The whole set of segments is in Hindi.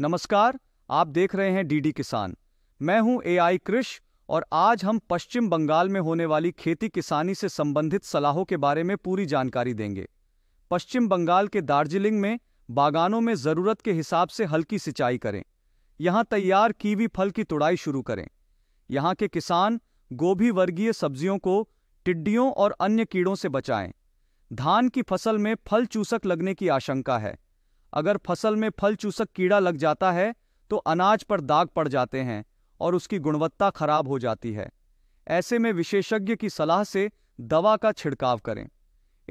नमस्कार आप देख रहे हैं डीडी किसान मैं हूं एआई कृष और आज हम पश्चिम बंगाल में होने वाली खेती किसानी से संबंधित सलाहों के बारे में पूरी जानकारी देंगे पश्चिम बंगाल के दार्जिलिंग में बागानों में ज़रूरत के हिसाब से हल्की सिंचाई करें यहाँ तैयार कीवी फल की तुड़ाई शुरू करें यहाँ के किसान गोभी वर्गीय सब्जियों को टिड्डियों और अन्य कीड़ों से बचाएं धान की फसल में फल चूसक लगने की आशंका है अगर फसल में फल चूसक कीड़ा लग जाता है तो अनाज पर दाग पड़ जाते हैं और उसकी गुणवत्ता खराब हो जाती है ऐसे में विशेषज्ञ की सलाह से दवा का छिड़काव करें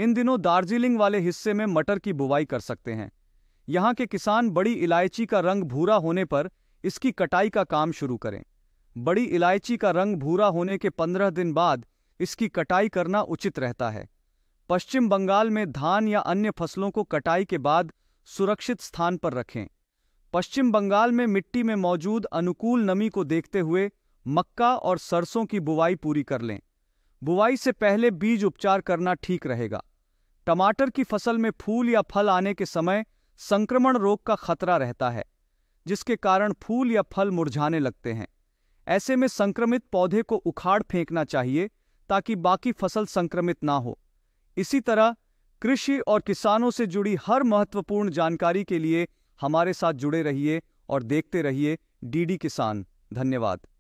इन दिनों दार्जिलिंग वाले हिस्से में मटर की बुवाई कर सकते हैं यहाँ के किसान बड़ी इलायची का रंग भूरा होने पर इसकी कटाई का काम शुरू करें बड़ी इलायची का रंग भूरा होने के पंद्रह दिन बाद इसकी कटाई करना उचित रहता है पश्चिम बंगाल में धान या अन्य फसलों को कटाई के बाद सुरक्षित स्थान पर रखें पश्चिम बंगाल में मिट्टी में मौजूद अनुकूल नमी को देखते हुए मक्का और सरसों की बुवाई पूरी कर लें बुवाई से पहले बीज उपचार करना ठीक रहेगा टमाटर की फसल में फूल या फल आने के समय संक्रमण रोग का खतरा रहता है जिसके कारण फूल या फल मुरझाने लगते हैं ऐसे में संक्रमित पौधे को उखाड़ फेंकना चाहिए ताकि बाकी फसल संक्रमित ना हो इसी तरह कृषि और किसानों से जुड़ी हर महत्वपूर्ण जानकारी के लिए हमारे साथ जुड़े रहिए और देखते रहिए डीडी किसान धन्यवाद